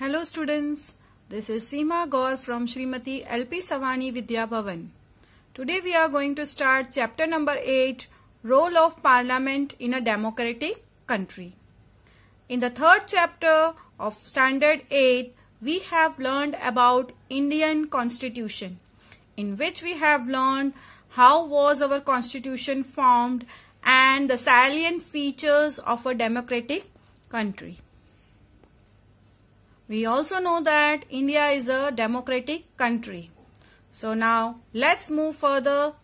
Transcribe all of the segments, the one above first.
Hello students, this is Seema Gaur from Srimati LP Savani Vidya Bhavan. Today we are going to start chapter number 8 Role of Parliament in a Democratic Country. In the third chapter of standard 8 we have learned about Indian constitution in which we have learned how was our constitution formed and the salient features of a democratic country. We also know that India is a democratic country. So now let's move further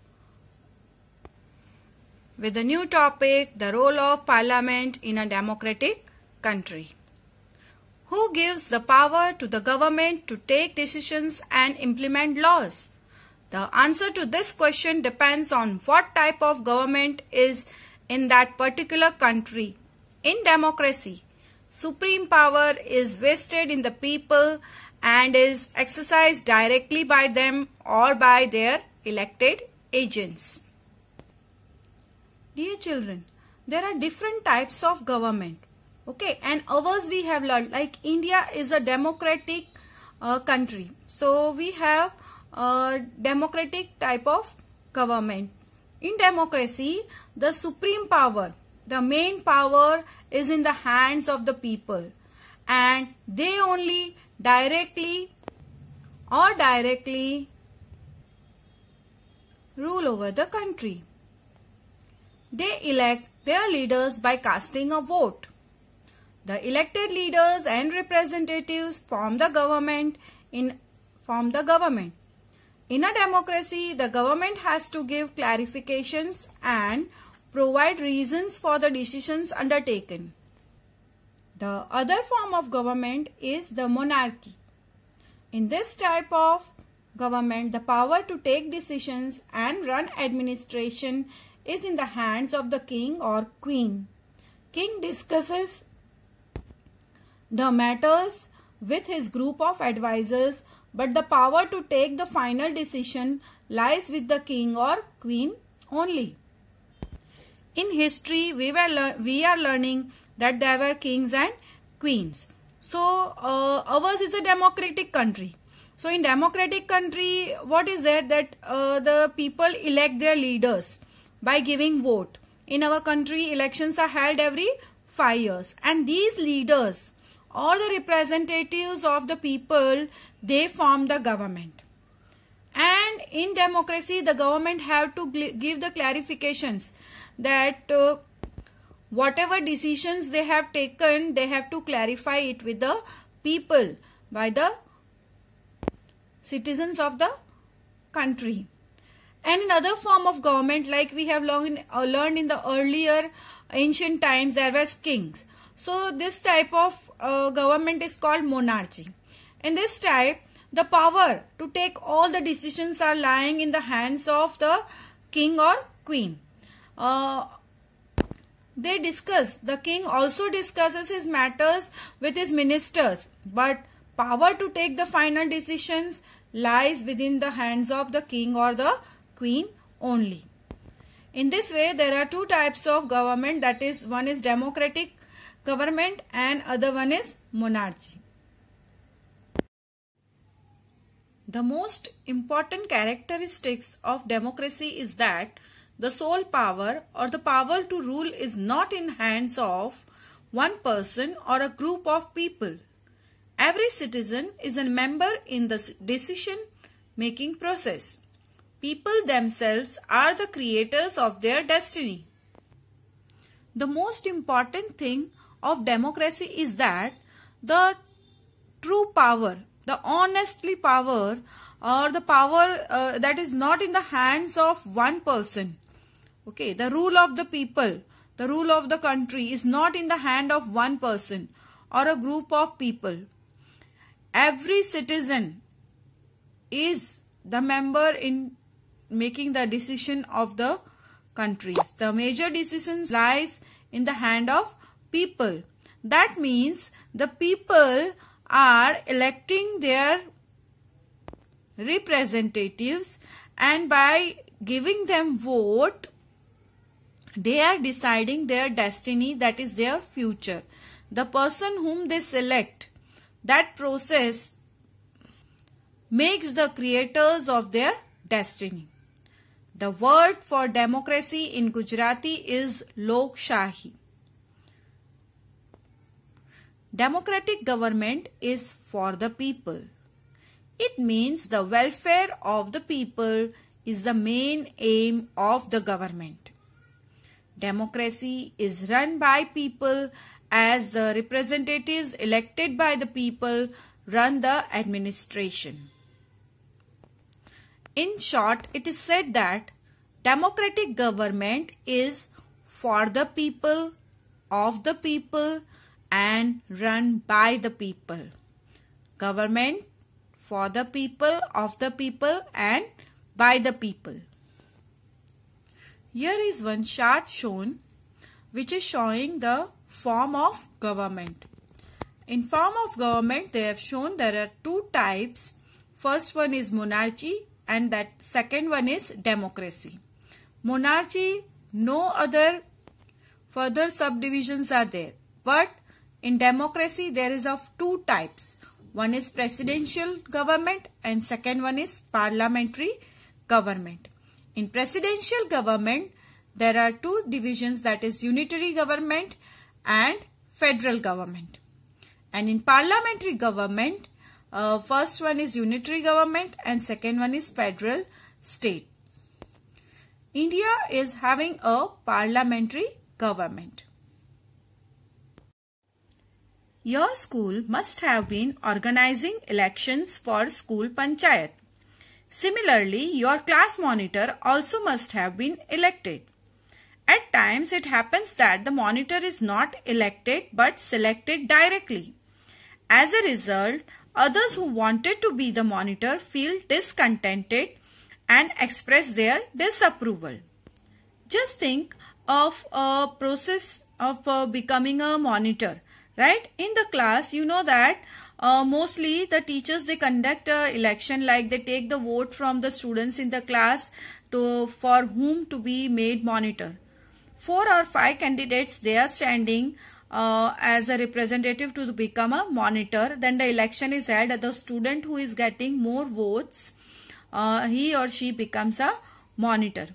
with the new topic the role of parliament in a democratic country. Who gives the power to the government to take decisions and implement laws? The answer to this question depends on what type of government is in that particular country. In democracy, supreme power is vested in the people and is exercised directly by them or by their elected agents. Dear children, there are different types of government. Okay, and ours we have learned like India is a democratic uh, country. So we have a democratic type of government. In democracy, the supreme power the main power is in the hands of the people and they only directly or directly rule over the country. They elect their leaders by casting a vote. The elected leaders and representatives form the government in form the government. In a democracy, the government has to give clarifications and provide reasons for the decisions undertaken. The other form of government is the monarchy. In this type of government, the power to take decisions and run administration is in the hands of the king or queen. King discusses the matters with his group of advisors, but the power to take the final decision lies with the king or queen only. In history, we, were we are learning that there were kings and queens. So, uh, ours is a democratic country. So, in democratic country, what is there that uh, the people elect their leaders by giving vote. In our country, elections are held every five years. And these leaders, all the representatives of the people, they form the government. And in democracy, the government have to give the clarifications that uh, whatever decisions they have taken, they have to clarify it with the people by the citizens of the country. And another form of government like we have long, uh, learned in the earlier ancient times there was kings. So this type of uh, government is called monarchy. In this type the power to take all the decisions are lying in the hands of the king or queen uh, they discuss the king also discusses his matters with his ministers but power to take the final decisions lies within the hands of the king or the queen only in this way there are two types of government that is one is democratic government and other one is monarchy the most important characteristics of democracy is that the sole power or the power to rule is not in hands of one person or a group of people. Every citizen is a member in the decision making process. People themselves are the creators of their destiny. The most important thing of democracy is that the true power, the honestly power or the power uh, that is not in the hands of one person Okay, the rule of the people, the rule of the country is not in the hand of one person or a group of people. Every citizen is the member in making the decision of the countries. The major decisions lies in the hand of people. That means the people are electing their representatives and by giving them vote they are deciding their destiny that is their future. The person whom they select, that process makes the creators of their destiny. The word for democracy in Gujarati is Lok Shahi. Democratic government is for the people. It means the welfare of the people is the main aim of the government. Democracy is run by people as the representatives elected by the people run the administration. In short, it is said that democratic government is for the people, of the people and run by the people. Government for the people, of the people and by the people. Here is one chart shown which is showing the form of government. In form of government they have shown there are two types. First one is monarchy and that second one is democracy. Monarchy no other further subdivisions are there but in democracy there is of two types. One is presidential government and second one is parliamentary government. In presidential government, there are two divisions that is unitary government and federal government. And in parliamentary government, uh, first one is unitary government and second one is federal state. India is having a parliamentary government. Your school must have been organizing elections for school panchayat. Similarly, your class monitor also must have been elected. At times it happens that the monitor is not elected but selected directly. As a result, others who wanted to be the monitor feel discontented and express their disapproval. Just think of a process of uh, becoming a monitor, right? In the class, you know that uh, mostly the teachers they conduct a uh, election like they take the vote from the students in the class to for whom to be made monitor four or five candidates they are standing uh, as a representative to become a monitor then the election is held the student who is getting more votes uh, he or she becomes a monitor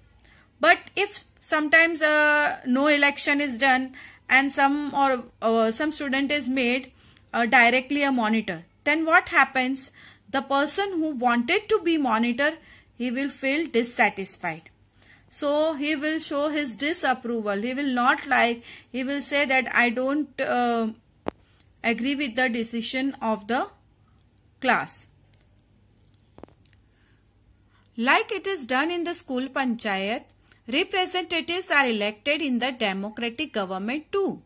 but if sometimes uh, no election is done and some or some student is made uh, directly a monitor. Then what happens? The person who wanted to be monitor, he will feel dissatisfied. So he will show his disapproval. He will not like, he will say that I don't uh, agree with the decision of the class. Like it is done in the school panchayat, representatives are elected in the democratic government too.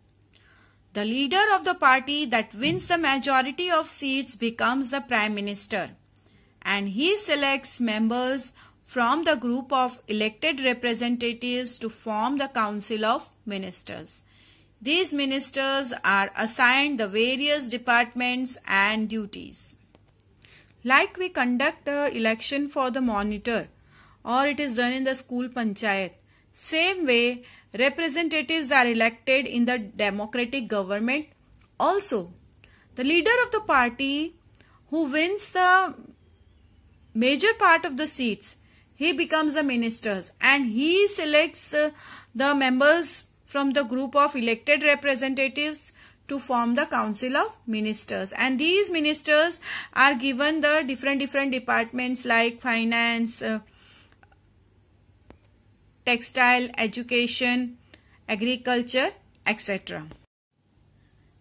The leader of the party that wins the majority of seats becomes the prime minister and he selects members from the group of elected representatives to form the council of ministers. These ministers are assigned the various departments and duties. Like we conduct a election for the monitor or it is done in the school panchayat, same way Representatives are elected in the democratic government. Also, the leader of the party who wins the major part of the seats, he becomes the ministers and he selects the, the members from the group of elected representatives to form the council of ministers and these ministers are given the different different departments like finance uh, textile, education, agriculture, etc.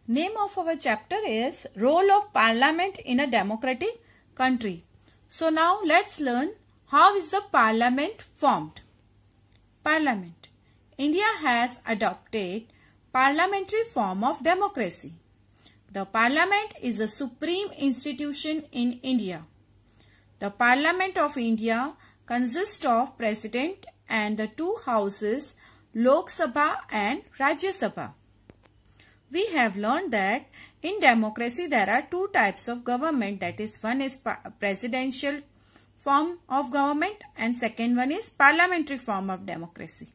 Name of our chapter is Role of Parliament in a Democratic Country. So now let's learn how is the Parliament formed. Parliament. India has adopted parliamentary form of democracy. The Parliament is the supreme institution in India. The Parliament of India consists of President and the two houses Lok Sabha and Rajya Sabha. We have learned that in democracy there are two types of government that is one is presidential form of government and second one is parliamentary form of democracy.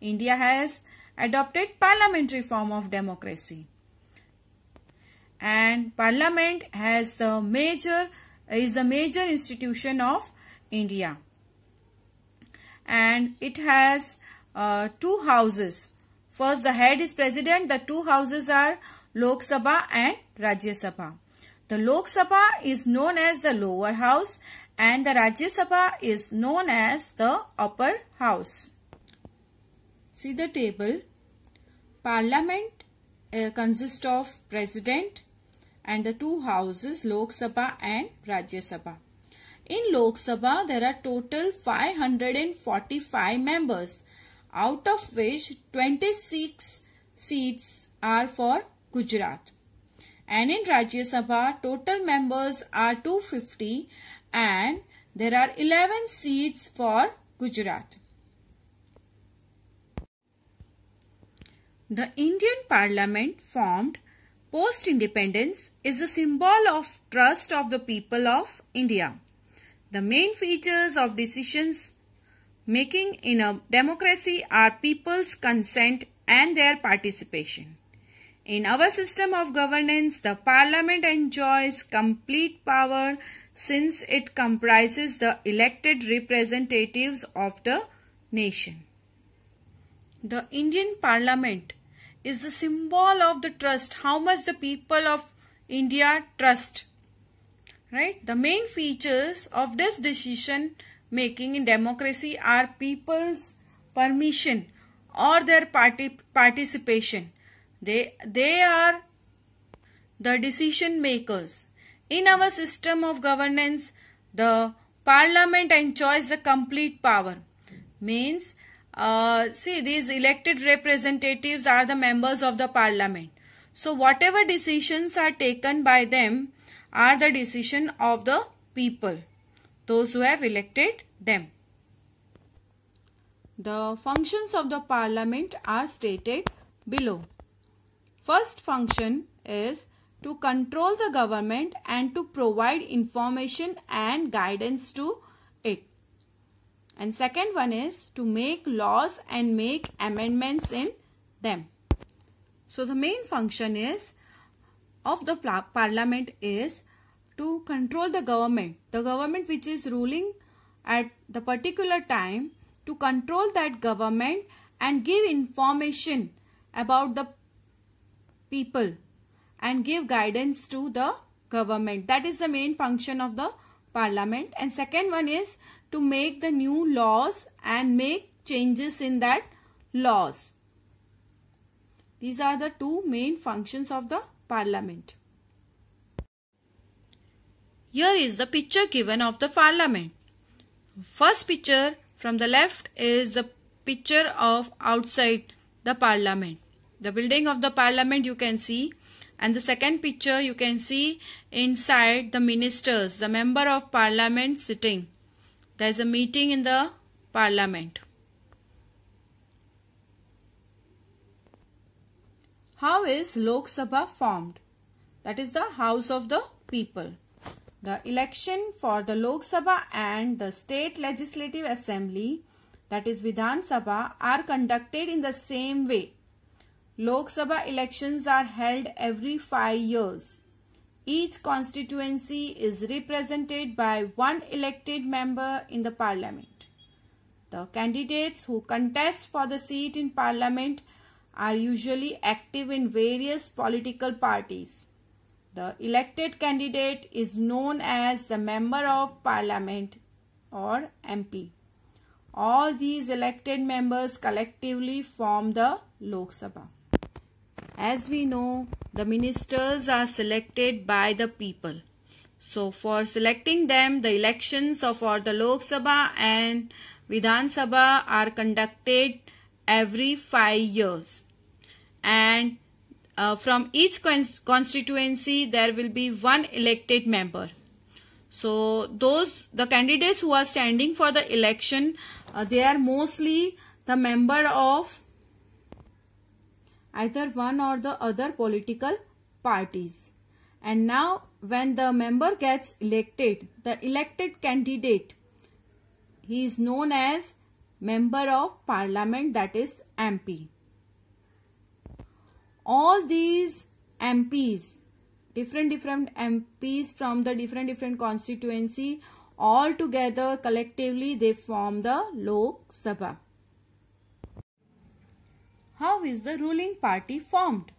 India has adopted parliamentary form of democracy and parliament has the major is the major institution of India and it has uh, two houses. First, the head is president. The two houses are Lok Sabha and Rajya Sabha. The Lok Sabha is known as the lower house and the Rajya Sabha is known as the upper house. See the table. Parliament uh, consists of president and the two houses Lok Sabha and Rajya Sabha. In Lok Sabha, there are total 545 members, out of which 26 seats are for Gujarat. And in Rajya Sabha, total members are 250 and there are 11 seats for Gujarat. The Indian Parliament formed post-independence is the symbol of trust of the people of India. The main features of decisions making in a democracy are people's consent and their participation. In our system of governance, the parliament enjoys complete power since it comprises the elected representatives of the nation. The Indian parliament is the symbol of the trust, how much the people of India trust Right? The main features of this decision making in democracy are people's permission or their party participation. They, they are the decision makers. In our system of governance, the parliament enjoys the complete power. Means, uh, see these elected representatives are the members of the parliament. So whatever decisions are taken by them are the decision of the people, those who have elected them. The functions of the parliament are stated below. First function is to control the government and to provide information and guidance to it. And second one is to make laws and make amendments in them. So the main function is of the parliament is to control the government. The government which is ruling at the particular time to control that government and give information about the people and give guidance to the government. That is the main function of the parliament. And second one is to make the new laws and make changes in that laws. These are the two main functions of the parliament. Here is the picture given of the parliament. First picture from the left is the picture of outside the parliament. The building of the parliament you can see and the second picture you can see inside the ministers, the member of parliament sitting. There is a meeting in the parliament. How is Lok Sabha formed? That is the House of the People. The election for the Lok Sabha and the State Legislative Assembly that is Vidhan Sabha are conducted in the same way. Lok Sabha elections are held every 5 years. Each constituency is represented by one elected member in the parliament. The candidates who contest for the seat in parliament are usually active in various political parties. The elected candidate is known as the Member of Parliament or MP. All these elected members collectively form the Lok Sabha. As we know, the ministers are selected by the people. So for selecting them, the elections for the Lok Sabha and Vidhan Sabha are conducted every 5 years and uh, from each cons constituency there will be one elected member so those the candidates who are standing for the election uh, they are mostly the member of either one or the other political parties and now when the member gets elected the elected candidate he is known as member of parliament that is MP. All these MPs, different different MPs from the different different constituency all together collectively they form the Lok Sabha. How is the ruling party formed?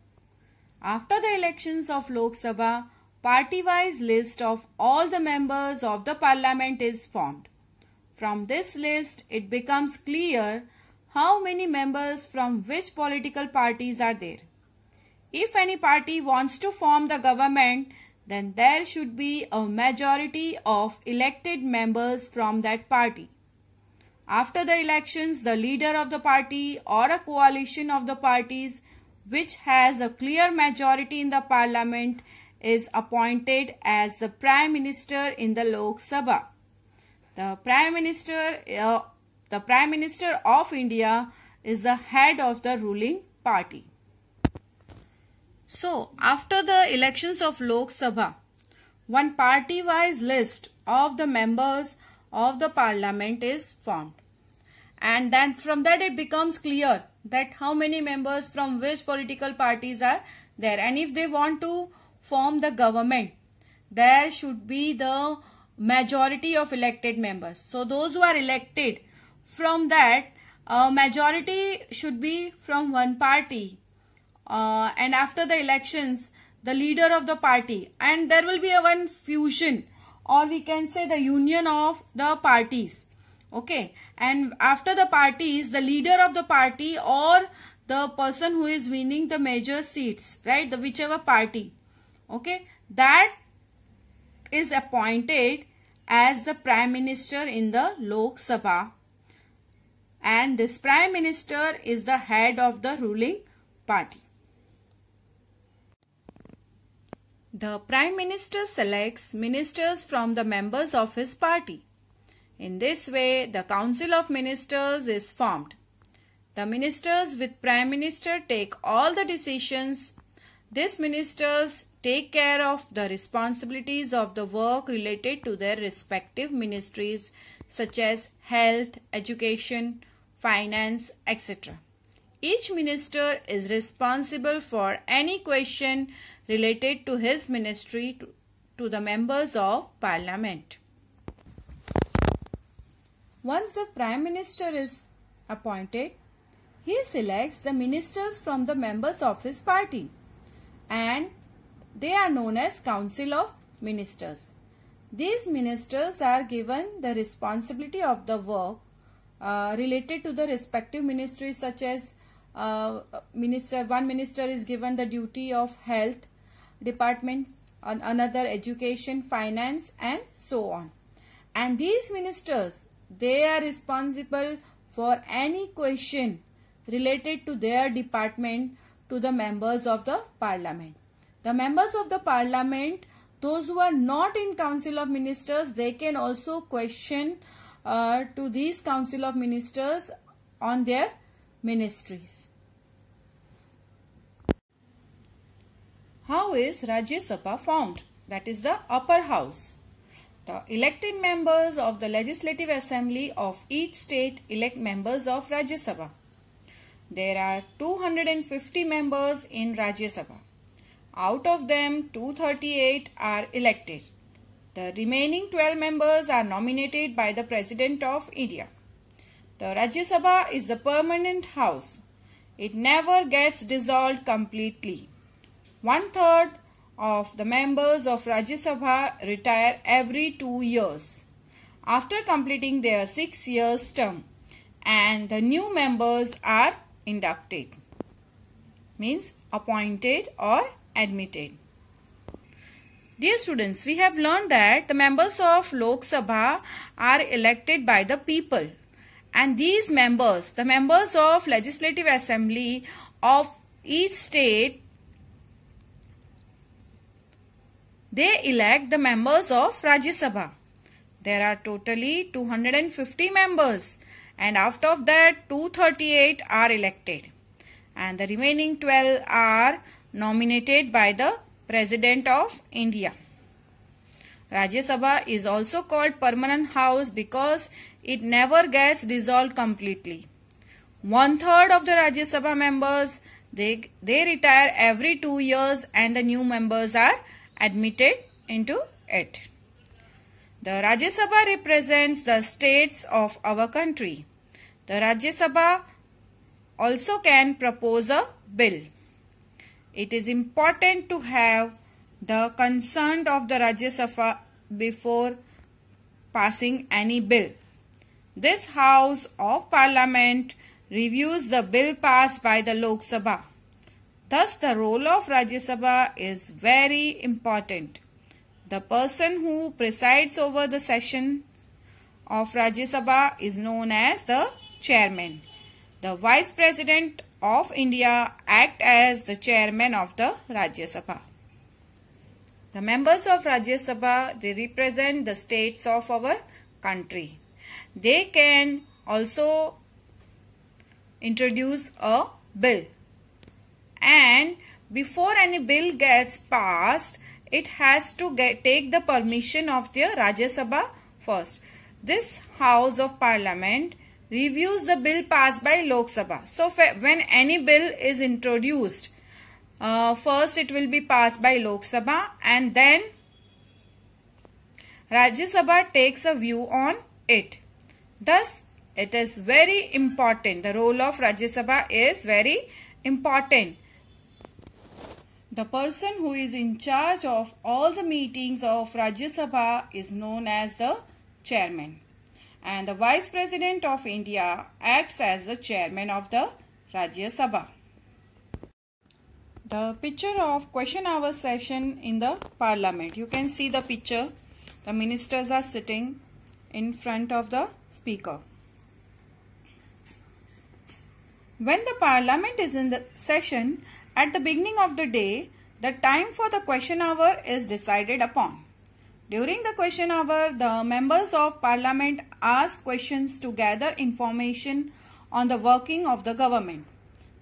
After the elections of Lok Sabha, party-wise list of all the members of the parliament is formed. From this list, it becomes clear how many members from which political parties are there. If any party wants to form the government, then there should be a majority of elected members from that party. After the elections, the leader of the party or a coalition of the parties which has a clear majority in the parliament is appointed as the prime minister in the Lok Sabha. The Prime Minister, uh, the Prime Minister of India is the head of the ruling party. So, after the elections of Lok Sabha, one party-wise list of the members of the parliament is formed. And then from that it becomes clear that how many members from which political parties are there. And if they want to form the government, there should be the majority of elected members. So those who are elected from that uh, majority should be from one party uh, and after the elections the leader of the party and there will be a one fusion or we can say the union of the parties okay and after the parties the leader of the party or the person who is winning the major seats right the whichever party okay that is appointed as the Prime Minister in the Lok Sabha. And this Prime Minister is the head of the ruling party. The Prime Minister selects ministers from the members of his party. In this way, the Council of Ministers is formed. The ministers with Prime Minister take all the decisions. These ministers take care of the responsibilities of the work related to their respective ministries such as health, education, finance, etc. Each minister is responsible for any question related to his ministry to, to the members of parliament. Once the Prime Minister is appointed, he selects the ministers from the members of his party and they are known as Council of Ministers. These ministers are given the responsibility of the work uh, related to the respective ministries such as uh, minister one minister is given the duty of health department another education finance and so on and these ministers they are responsible for any question related to their department to the members of the parliament the members of the parliament, those who are not in council of ministers, they can also question uh, to these council of ministers on their ministries. How is Rajya Sabha formed? That is the upper house. The elected members of the Legislative Assembly of each state elect members of Rajya Sabha. There are 250 members in Rajya Sabha. Out of them, 238 are elected. The remaining 12 members are nominated by the President of India. The Rajya Sabha is the permanent house. It never gets dissolved completely. One third of the members of Rajya Sabha retire every two years after completing their six years term and the new members are inducted means appointed or admitted. Dear students, we have learned that the members of Lok Sabha are elected by the people and these members, the members of Legislative Assembly of each state, they elect the members of Rajya Sabha. There are totally 250 members and after that 238 are elected and the remaining 12 are nominated by the President of India. Rajya Sabha is also called permanent house because it never gets dissolved completely. One third of the Rajya Sabha members, they, they retire every two years and the new members are admitted into it. The Rajya Sabha represents the states of our country. The Rajya Sabha also can propose a bill. It is important to have the consent of the Rajya Sabha before passing any bill. This House of Parliament reviews the bill passed by the Lok Sabha. Thus, the role of Rajya Sabha is very important. The person who presides over the session of Rajya Sabha is known as the chairman. The vice president of India act as the chairman of the Rajya Sabha. The members of Rajya Sabha, they represent the states of our country. They can also introduce a bill. And before any bill gets passed, it has to get, take the permission of the Rajya Sabha first. This House of Parliament reviews the bill passed by Lok Sabha. So when any bill is introduced, uh, first it will be passed by Lok Sabha and then Rajya Sabha takes a view on it. Thus, it is very important. The role of Rajya Sabha is very important. The person who is in charge of all the meetings of Rajya Sabha is known as the chairman and the Vice President of India acts as the Chairman of the Rajya Sabha. The picture of question hour session in the parliament. You can see the picture. The ministers are sitting in front of the speaker. When the parliament is in the session, at the beginning of the day, the time for the question hour is decided upon. During the question hour, the members of parliament ask questions to gather information on the working of the government.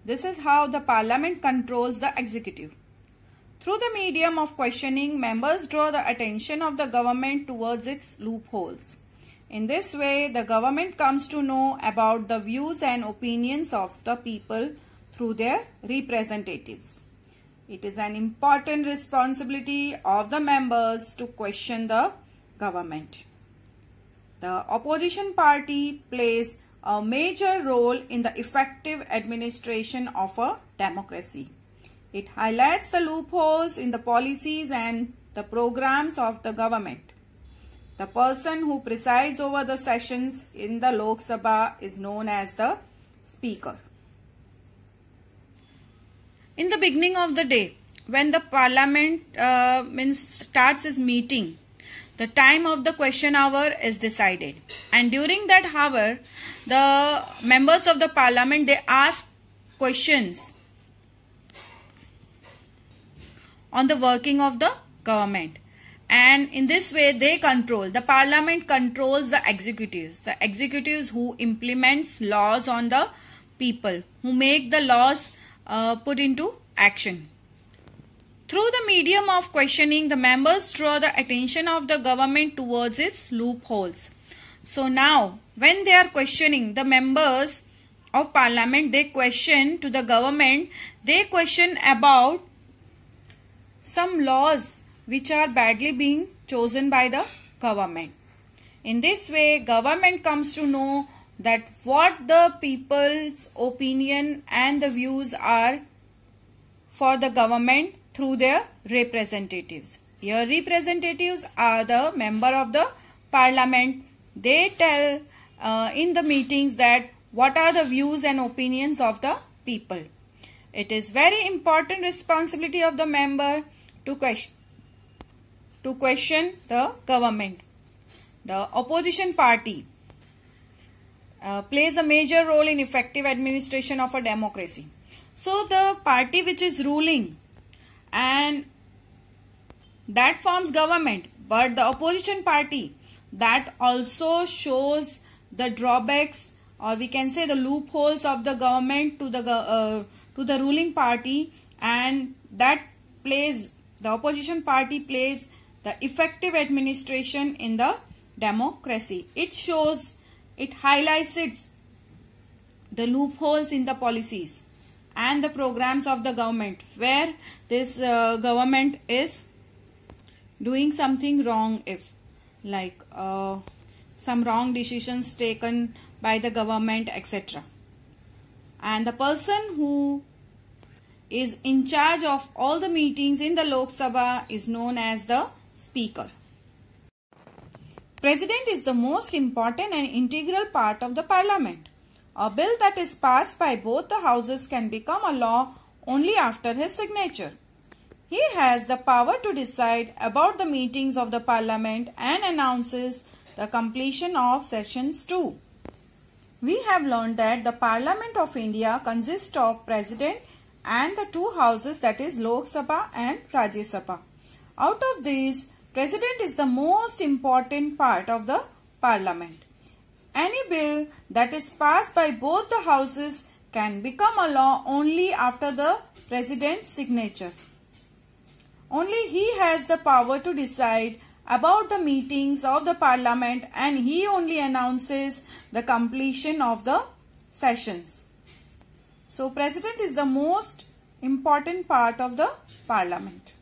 This is how the parliament controls the executive. Through the medium of questioning, members draw the attention of the government towards its loopholes. In this way, the government comes to know about the views and opinions of the people through their representatives. It is an important responsibility of the members to question the government. The opposition party plays a major role in the effective administration of a democracy. It highlights the loopholes in the policies and the programs of the government. The person who presides over the sessions in the Lok Sabha is known as the Speaker in the beginning of the day when the parliament uh, means starts its meeting the time of the question hour is decided and during that hour the members of the parliament they ask questions on the working of the government and in this way they control the parliament controls the executives the executives who implements laws on the people who make the laws uh, put into action. Through the medium of questioning, the members draw the attention of the government towards its loopholes. So now, when they are questioning the members of parliament, they question to the government, they question about some laws which are badly being chosen by the government. In this way, government comes to know that what the people's opinion and the views are for the government through their representatives. Here representatives are the member of the parliament. They tell uh, in the meetings that what are the views and opinions of the people. It is very important responsibility of the member to question, to question the government. The opposition party uh, plays a major role in effective administration of a democracy. So the party which is ruling and that forms government but the opposition party that also shows the drawbacks or we can say the loopholes of the government to the uh, to the ruling party and that plays the opposition party plays the effective administration in the democracy it shows it highlights its, the loopholes in the policies and the programs of the government where this uh, government is doing something wrong if like uh, some wrong decisions taken by the government etc and the person who is in charge of all the meetings in the Lok Sabha is known as the speaker President is the most important and integral part of the parliament. A bill that is passed by both the houses can become a law only after his signature. He has the power to decide about the meetings of the parliament and announces the completion of sessions too. We have learned that the Parliament of India consists of President and the two houses that is Lok Sabha and Rajya Sabha. Out of these, President is the most important part of the parliament. Any bill that is passed by both the houses can become a law only after the president's signature. Only he has the power to decide about the meetings of the parliament and he only announces the completion of the sessions. So, president is the most important part of the parliament.